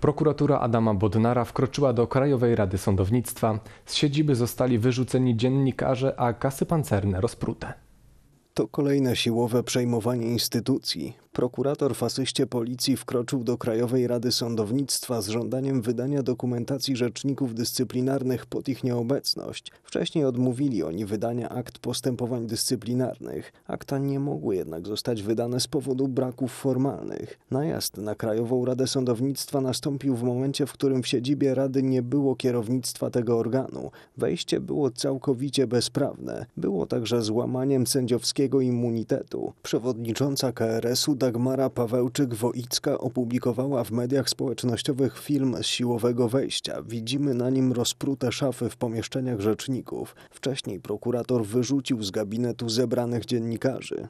Prokuratura Adama Bodnara wkroczyła do Krajowej Rady Sądownictwa. Z siedziby zostali wyrzuceni dziennikarze, a kasy pancerne rozprute. To kolejne siłowe przejmowanie instytucji prokurator fasyście policji wkroczył do Krajowej Rady Sądownictwa z żądaniem wydania dokumentacji rzeczników dyscyplinarnych pod ich nieobecność. Wcześniej odmówili oni wydania akt postępowań dyscyplinarnych. Akta nie mogły jednak zostać wydane z powodu braków formalnych. Najazd na Krajową Radę Sądownictwa nastąpił w momencie, w którym w siedzibie Rady nie było kierownictwa tego organu. Wejście było całkowicie bezprawne. Było także złamaniem sędziowskiego immunitetu. Przewodnicząca KRS-u Dagmara Pawełczyk-Woicka opublikowała w mediach społecznościowych film z siłowego wejścia. Widzimy na nim rozprute szafy w pomieszczeniach rzeczników. Wcześniej prokurator wyrzucił z gabinetu zebranych dziennikarzy.